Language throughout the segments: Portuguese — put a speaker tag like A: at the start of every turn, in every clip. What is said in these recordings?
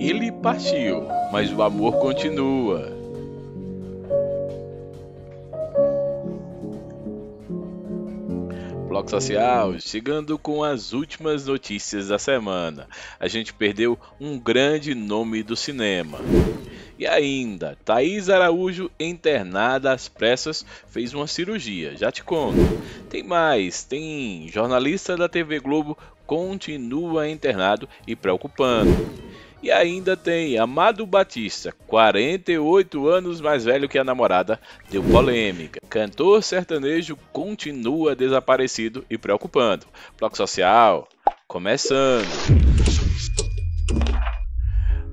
A: Ele partiu, mas o amor continua. Bloco Social, chegando com as últimas notícias da semana. A gente perdeu um grande nome do cinema. E ainda, Thaís Araújo, internada às pressas, fez uma cirurgia, já te conto. Tem mais, tem jornalista da TV Globo continua internado e preocupando. E ainda tem Amado Batista, 48 anos mais velho que a namorada, deu polêmica. Cantor sertanejo continua desaparecido e preocupando. Bloco Social, começando.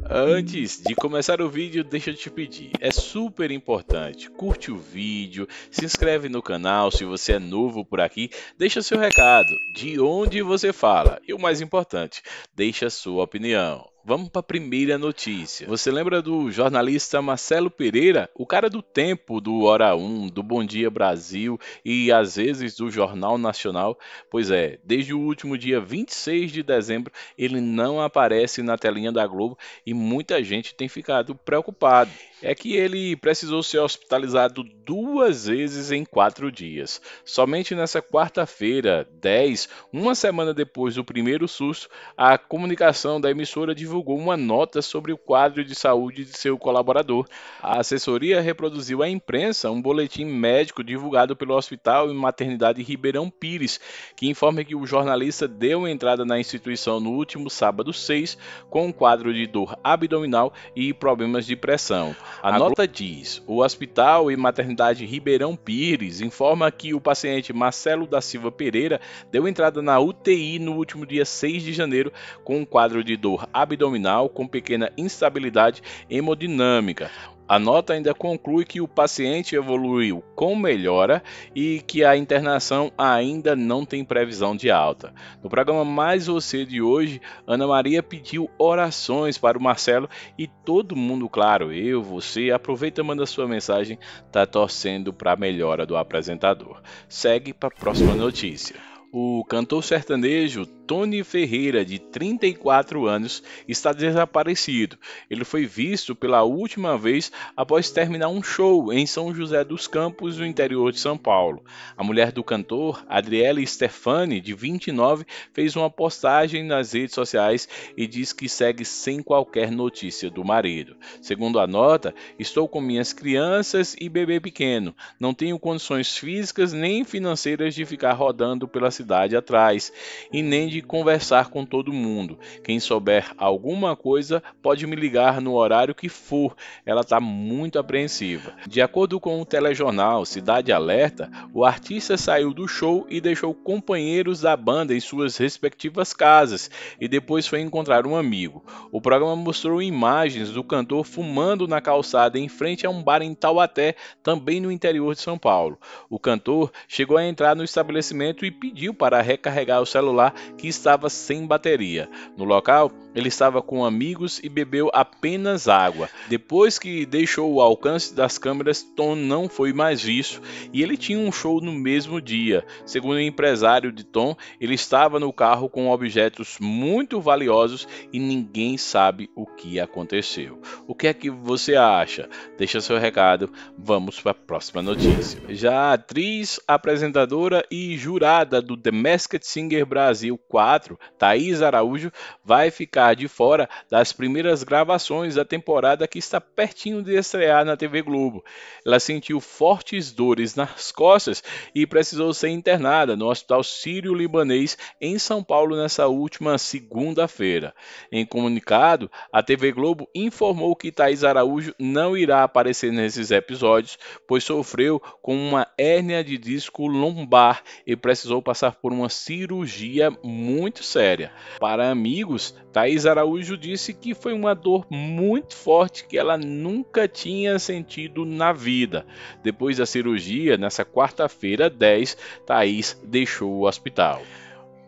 A: Antes de começar o vídeo, deixa eu te pedir, é super importante, curte o vídeo, se inscreve no canal se você é novo por aqui, deixa seu recado, de onde você fala e o mais importante, deixa sua opinião. Vamos para a primeira notícia. Você lembra do jornalista Marcelo Pereira, o cara do tempo do Hora 1, do Bom Dia Brasil e às vezes do Jornal Nacional? Pois é, desde o último dia 26 de dezembro ele não aparece na telinha da Globo e muita gente tem ficado preocupado. É que ele precisou ser hospitalizado duas vezes em quatro dias. Somente nessa quarta-feira, 10, uma semana depois do primeiro susto, a comunicação da emissora divulgou divulgou uma nota sobre o quadro de saúde de seu colaborador. A assessoria reproduziu à imprensa um boletim médico divulgado pelo Hospital e Maternidade Ribeirão Pires, que informa que o jornalista deu entrada na instituição no último sábado 6 com um quadro de dor abdominal e problemas de pressão. A, a nota diz: o Hospital e Maternidade Ribeirão Pires informa que o paciente Marcelo da Silva Pereira deu entrada na UTI no último dia 6 de janeiro com um quadro de dor abdominal abdominal com pequena instabilidade hemodinâmica. A nota ainda conclui que o paciente evoluiu com melhora e que a internação ainda não tem previsão de alta. No programa Mais Você de hoje, Ana Maria pediu orações para o Marcelo e todo mundo, claro, eu, você, aproveita e manda sua mensagem, tá torcendo para a melhora do apresentador. Segue para a próxima notícia. O cantor sertanejo Tony Ferreira, de 34 anos, está desaparecido. Ele foi visto pela última vez após terminar um show em São José dos Campos, no interior de São Paulo. A mulher do cantor, Adriele Stefani, de 29, fez uma postagem nas redes sociais e diz que segue sem qualquer notícia do marido. Segundo a nota, estou com minhas crianças e bebê pequeno. Não tenho condições físicas nem financeiras de ficar rodando pela cidade atrás e nem de de conversar com todo mundo. Quem souber alguma coisa pode me ligar no horário que for. Ela está muito apreensiva. De acordo com o telejornal Cidade Alerta, o artista saiu do show e deixou companheiros da banda em suas respectivas casas e depois foi encontrar um amigo. O programa mostrou imagens do cantor fumando na calçada em frente a um bar em Taubaté, também no interior de São Paulo. O cantor chegou a entrar no estabelecimento e pediu para recarregar o celular que que estava sem bateria. No local, ele estava com amigos e bebeu apenas água. Depois que deixou o alcance das câmeras, Tom não foi mais visto e ele tinha um show no mesmo dia. Segundo o empresário de Tom, ele estava no carro com objetos muito valiosos e ninguém sabe o que aconteceu. O que é que você acha? Deixa seu recado. Vamos para a próxima notícia. Já a atriz, apresentadora e jurada do The Masked Singer Brasil 4, Thaís Araújo vai ficar de fora das primeiras gravações da temporada que está pertinho de estrear na TV Globo. Ela sentiu fortes dores nas costas e precisou ser internada no Hospital Sírio-Libanês em São Paulo nessa última segunda-feira. Em comunicado, a TV Globo informou que Thaís Araújo não irá aparecer nesses episódios, pois sofreu com uma hérnia de disco lombar e precisou passar por uma cirurgia muito muito séria. Para amigos, Thaís Araújo disse que foi uma dor muito forte que ela nunca tinha sentido na vida. Depois da cirurgia, nessa quarta-feira 10, Thaís deixou o hospital.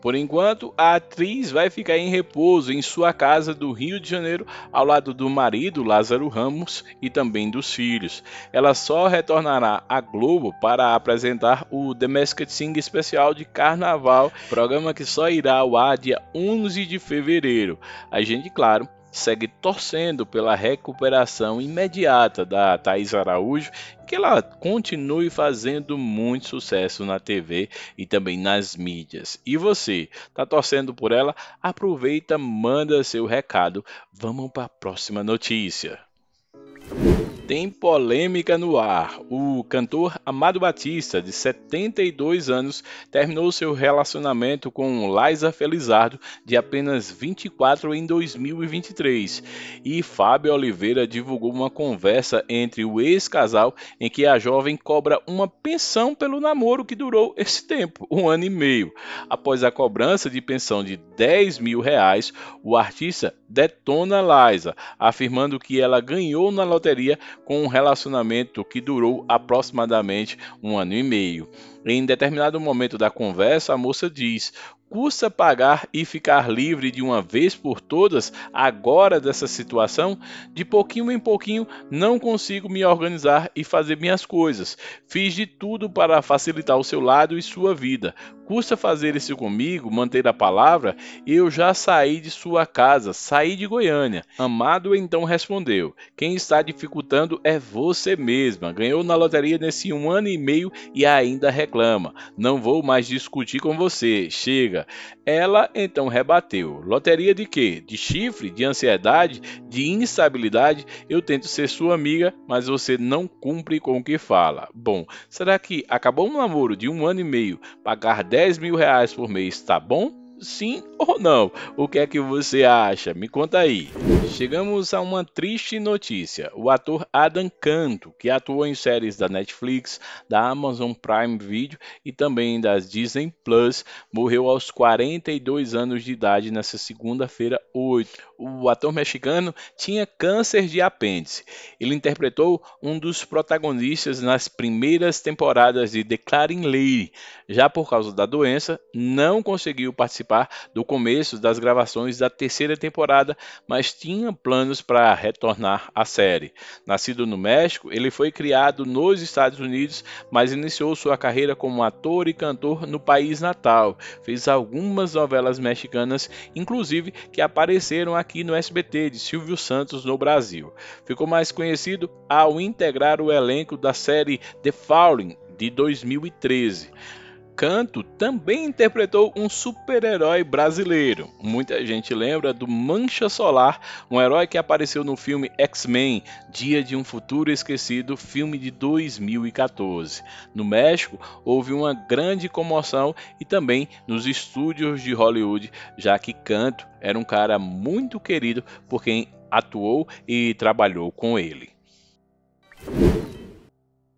A: Por enquanto, a atriz vai ficar em repouso em sua casa do Rio de Janeiro, ao lado do marido Lázaro Ramos e também dos filhos. Ela só retornará à Globo para apresentar o The Masked especial de Carnaval, programa que só irá ao ar dia 11 de fevereiro. A gente, claro, segue torcendo pela recuperação imediata da Thais Araújo que ela continue fazendo muito sucesso na TV e também nas mídias. E você, tá torcendo por ela? Aproveita, manda seu recado. Vamos para a próxima notícia. Tem polêmica no ar. O cantor Amado Batista, de 72 anos, terminou seu relacionamento com Liza Felizardo, de apenas 24 em 2023. E Fábio Oliveira divulgou uma conversa entre o ex-casal em que a jovem cobra uma pensão pelo namoro que durou esse tempo, um ano e meio. Após a cobrança de pensão de 10 mil reais, o artista detona Liza, afirmando que ela ganhou na loteria com um relacionamento que durou aproximadamente um ano e meio. Em determinado momento da conversa, a moça diz: custa pagar e ficar livre de uma vez por todas agora dessa situação? De pouquinho em pouquinho não consigo me organizar e fazer minhas coisas. Fiz de tudo para facilitar o seu lado e sua vida. Custa fazer isso comigo, manter a palavra? Eu já saí de sua casa, saí de Goiânia. Amado então respondeu: Quem está dificultando é você mesma. Ganhou na loteria nesse um ano e meio e ainda reclama. Não vou mais discutir com você. Chega. Ela então rebateu: Loteria de quê? De chifre, de ansiedade, de instabilidade? Eu tento ser sua amiga, mas você não cumpre com o que fala. Bom, será que acabou um namoro de um ano e meio, pagar 10 mil reais por mês tá bom? Sim ou não? O que é que você acha? Me conta aí. Chegamos a uma triste notícia. O ator Adam Canto, que atuou em séries da Netflix, da Amazon Prime Video e também das Disney Plus, morreu aos 42 anos de idade nesta segunda-feira 8. O ator mexicano tinha câncer de apêndice. Ele interpretou um dos protagonistas nas primeiras temporadas de Declaring Lady. Já por causa da doença, não conseguiu participar participar do começo das gravações da terceira temporada, mas tinha planos para retornar à série. Nascido no México, ele foi criado nos Estados Unidos, mas iniciou sua carreira como ator e cantor no país natal. Fez algumas novelas mexicanas, inclusive que apareceram aqui no SBT de Silvio Santos no Brasil. Ficou mais conhecido ao integrar o elenco da série The Falling de 2013 encanto, também interpretou um super-herói brasileiro. Muita gente lembra do Mancha Solar, um herói que apareceu no filme X-Men: Dia de um Futuro Esquecido, filme de 2014. No México, houve uma grande comoção e também nos estúdios de Hollywood, já que Canto era um cara muito querido por quem atuou e trabalhou com ele.